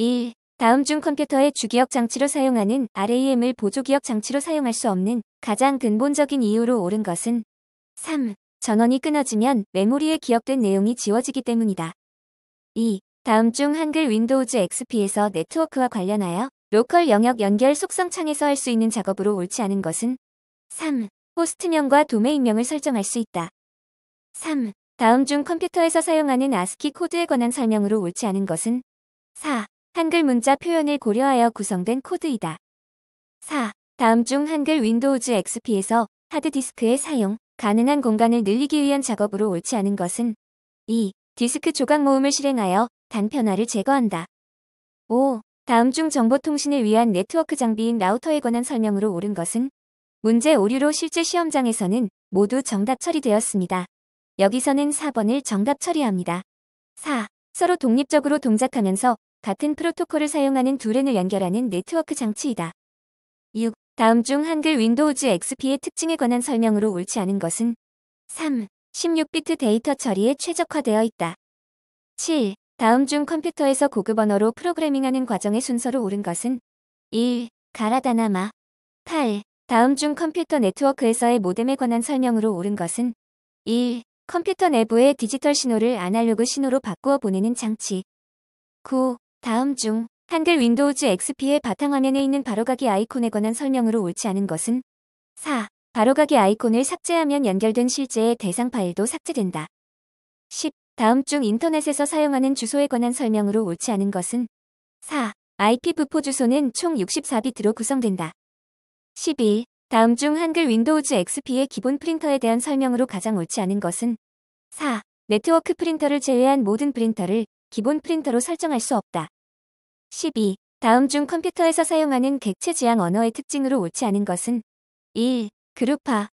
1. 다음 중 컴퓨터의 주기억 장치로 사용하는 RAM을 보조기억 장치로 사용할 수 없는 가장 근본적인 이유로 옳은 것은 3. 전원이 끊어지면 메모리에 기억된 내용이 지워지기 때문이다. 2. 다음 중 한글 윈도우즈 XP에서 네트워크와 관련하여 로컬 영역 연결 속성 창에서 할 수 있는 작업으로 옳지 않은 것은 3. 호스트명과 도메인명을 설정할 수 있다. 3. 다음 중 컴퓨터에서 사용하는 아스키 코드에 관한 설명으로 옳지 않은 것은 4. 한글 문자 표현을 고려하여 구성된 코드이다. 4. 다음 중 한글 윈도우즈 XP에서 하드디스크의 사용, 가능한 공간을 늘리기 위한 작업으로 옳지 않은 것은 2. 디스크 조각 모음을 실행하여 단편화를 제거한다. 5. 다음 중 정보통신을 위한 네트워크 장비인 라우터에 관한 설명으로 옳은 것은 문제 오류로 실제 시험장에서는 모두 정답 처리되었습니다. 여기서는 4번을 정답 처리합니다. 4. 서로 독립적으로 동작하면서 같은 프로토콜을 사용하는 두 랜을 연결하는 네트워크 장치이다. 6. 다음 중 한글 윈도우즈 XP의 특징에 관한 설명으로 옳지 않은 것은 3. 16비트 데이터 처리에 최적화되어 있다. 7. 다음 중 컴퓨터에서 고급 언어로 프로그래밍하는 과정의 순서로 옳은 것은 1. 가라다나마 8. 다음 중 컴퓨터 네트워크에서의 모뎀에 관한 설명으로 옳은 것은 1. 컴퓨터 내부의 디지털 신호를 아날로그 신호로 바꾸어 보내는 장치 9. 다음 중 한글 윈도우즈 XP의 바탕화면에 있는 바로가기 아이콘에 관한 설명으로 옳지 않은 것은 4. 바로가기 아이콘을 삭제하면 연결된 실제의 대상 파일도 삭제된다. 10. 다음 중 인터넷에서 사용하는 주소에 관한 설명으로 옳지 않은 것은 4. IP 부포 주소는 총 64비트로 구성된다. 11. 다음 중 한글 윈도우즈 XP의 기본 프린터에 대한 설명으로 가장 옳지 않은 것은 4. 네트워크 프린터를 제외한 모든 프린터를 기본 프린터로 설정할 수 없다. 12. 다음 중 컴퓨터에서 사용하는 객체 지향 언어의 특징으로 옳지 않은 것은 1. 그룹화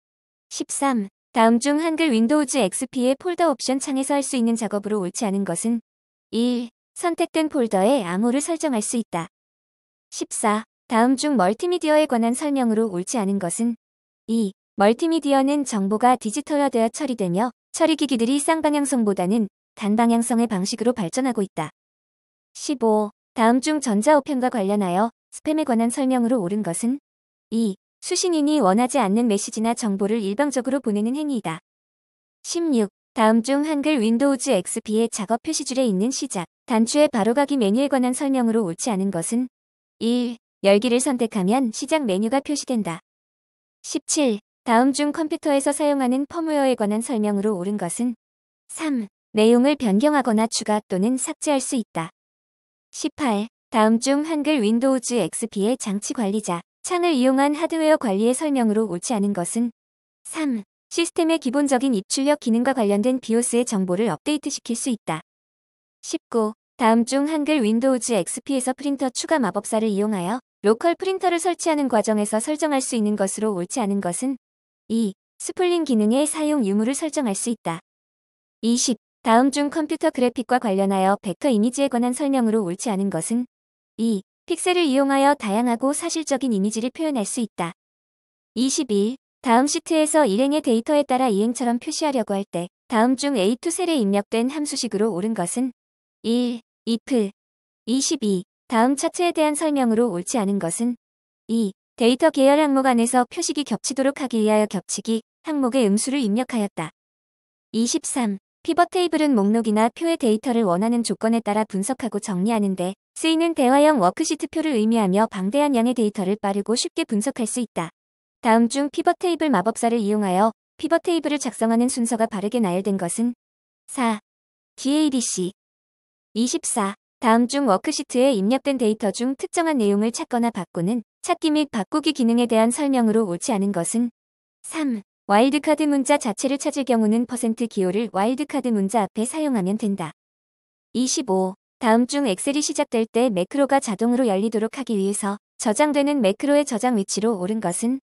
13. 다음 중 한글 윈도우즈 XP의 폴더 옵션 창에서 할 수 있는 작업으로 옳지 않은 것은 1. 선택된 폴더에 암호를 설정할 수 있다. 14. 다음 중 멀티미디어에 관한 설명으로 옳지 않은 것은 2. 멀티미디어는 정보가 디지털화되어 처리되며 처리기기들이 쌍방향성보다는 단방향성의 방식으로 발전하고 있다. 15. 다음 중 전자우편과 관련하여 스팸에 관한 설명으로 옳은 것은 2. 수신인이 원하지 않는 메시지나 정보를 일방적으로 보내는 행위이다. 16. 다음 중 한글 윈도우즈 XP의 작업 표시줄에 있는 시작, 단추의 바로가기 메뉴에 관한 설명으로 옳지 않은 것은 1. 열기를 선택하면 시작 메뉴가 표시된다. 17. 다음 중 컴퓨터에서 사용하는 펌웨어에 관한 설명으로 옳은 것은 3. 내용을 변경하거나 추가 또는 삭제할 수 있다. 18. 다음 중 한글 윈도우즈 XP의 장치 관리자 창을 이용한 하드웨어 관리의 설명으로 옳지 않은 것은 3. 시스템의 기본적인 입출력 기능과 관련된 비오스의 정보를 업데이트시킬 수 있다. 19. 다음 중 한글 윈도우즈 XP에서 프린터 추가 마법사를 이용하여 로컬 프린터를 설치하는 과정에서 설정할 수 있는 것으로 옳지 않은 것은 2. 스플링 기능의 사용 유무를 설정할 수 있다. 20. 다음 중 컴퓨터 그래픽과 관련하여 벡터 이미지에 관한 설명으로 옳지 않은 것은 2. 픽셀을 이용하여 다양하고 사실적인 이미지를 표현할 수 있다. 21. 다음 시트에서 일행의 데이터에 따라 이행처럼 표시하려고 할때 다음 중 A2 셀에 입력된 함수식으로 옳은 것은 1. if 22. 다음 차트에 대한 설명으로 옳지 않은 것은 2. 데이터 계열 항목 안에서 표식이 겹치도록 하기 위하여 겹치기 항목의 음수를 입력하였다. 23. 피벗 테이블은 목록이나 표의 데이터를 원하는 조건에 따라 분석하고 정리하는데 쓰이는 대화형 워크시트 표를 의미하며 방대한 양의 데이터를 빠르고 쉽게 분석할 수 있다. 다음 중 피벗 테이블 마법사를 이용하여 피벗 테이블을 작성하는 순서가 바르게 나열된 것은 4. d a d c 24. 다음 중 워크시트에 입력된 데이터 중 특정한 내용을 찾거나 바꾸는 찾기 및 바꾸기 기능에 대한 설명으로 옳지 않은 것은 3. 와일드카드 문자 자체를 찾을 경우는 퍼센트 기호를 와일드카드 문자 앞에 사용하면 된다. 25. 다음 중 엑셀이 시작될 때 매크로가 자동으로 열리도록 하기 위해서 저장되는 매크로의 저장 위치로 오른 것은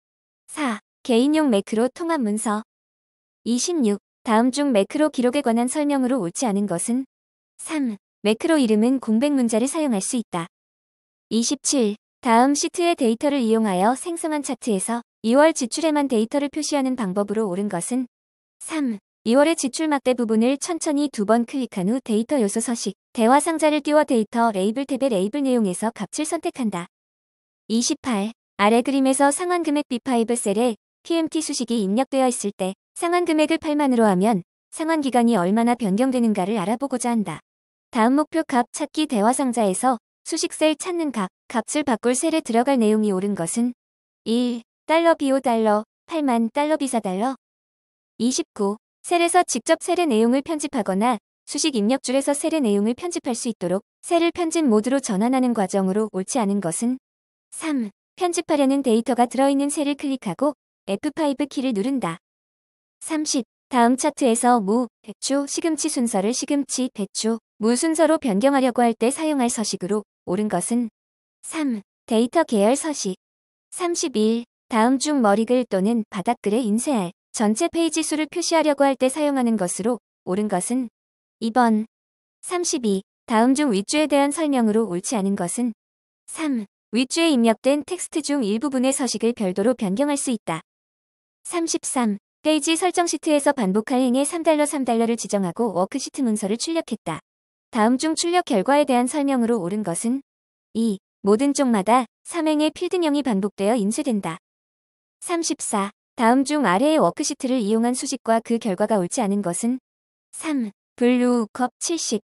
4. 개인용 매크로 통합 문서 26. 다음 중 매크로 기록에 관한 설명으로 옳지 않은 것은 3. 매크로 이름은 공백 문자를 사용할 수 있다. 27. 다음 시트의 데이터를 이용하여 생성한 차트에서 2월 지출에만 데이터를 표시하는 방법으로 옳은 것은 3. 2월의 지출 막대 부분을 천천히 두 번 클릭한 후 데이터 요소 서식, 대화 상자를 띄워 데이터 레이블 탭의 레이블 내용에서 값을 선택한다. 28. 아래 그림에서 상환 금액 B5 셀에 PMT 수식이 입력되어 있을 때 상환 금액을 8만으로 하면 상환 기간이 얼마나 변경되는가를 알아보고자 한다. 다음 목표 값 찾기 대화 상자에서 수식 셀 찾는 값, 값을 바꿀 셀에 들어갈 내용이 옳은 것은 1. 달러 비오 달러 8만 달러 비사 달러 29. 셀에서 직접 셀의 내용을 편집하거나 수식 입력줄에서 셀의 내용을 편집할 수 있도록 셀을 편집 모드로 전환하는 과정으로 옳지 않은 것은 3. 편집하려는 데이터가 들어있는 셀을 클릭하고 F5 키를 누른다. 30. 다음 차트에서 무, 배추, 시금치 순서를 시금치, 배추, 무 순서로 변경하려고 할 때 사용할 서식으로 옳은 것은 3. 데이터 계열 서식 31. 다음 중 머리글 또는 바닥글에 인쇄할 전체 페이지 수를 표시하려고 할 때 사용하는 것으로 옳은 것은 2번 32. 다음 중위줄에 대한 설명으로 옳지 않은 것은 3. 위줄에 입력된 텍스트 중 일부분의 서식을 별도로 변경할 수 있다. 33. 페이지 설정 시트에서 반복할 행의 3달러 3달러를 지정하고 워크시트 문서를 출력했다. 다음 중 출력 결과에 대한 설명으로 옳은 것은 2. 모든 쪽마다 3행의 필드명이 반복되어 인쇄된다. 34. 다음 중 아래의 워크시트를 이용한 수식과 그 결과가 옳지 않은 것은 3. 블루 컵70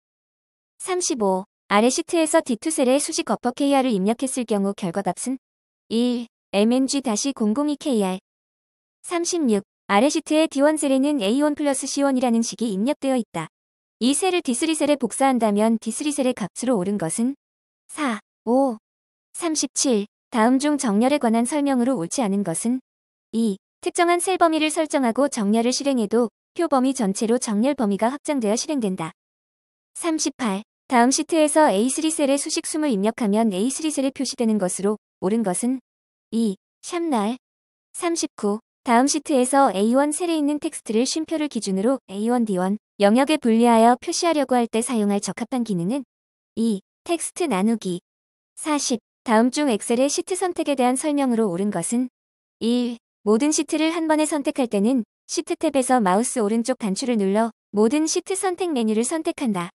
35. 아래 시트에서 D2셀의 수식 어퍼 KR을 입력했을 경우 결과값은 1. MNG-002KR 36. 아래 시트의 D1 셀에는 A1 플러스 C1이라는 식이 입력되어 있다. 이 셀을 D3 셀에 복사한다면 D3 셀의 값으로 오른 것은 4, 5, 37. 다음 중 정렬에 관한 설명으로 옳지 않은 것은 2. 특정한 셀 범위를 설정하고 정렬을 실행해도 표 범위 전체로 정렬 범위가 확장되어 실행된다. 38. 다음 시트에서 A3 셀의 수식 숨을 입력하면 A3 셀에 표시되는 것으로 옳은 것은 2. 샵날 39. 다음 시트에서 A1 셀에 있는 텍스트를 쉼표를 기준으로 A1, D1 영역에 분리하여 표시하려고 할 때 사용할 적합한 기능은 2. 텍스트 나누기 40. 다음 중 엑셀의 시트 선택에 대한 설명으로 옳은 것은 1. 모든 시트를 한 번에 선택할 때는 시트 탭에서 마우스 오른쪽 단추를 눌러 모든 시트 선택 메뉴를 선택한다.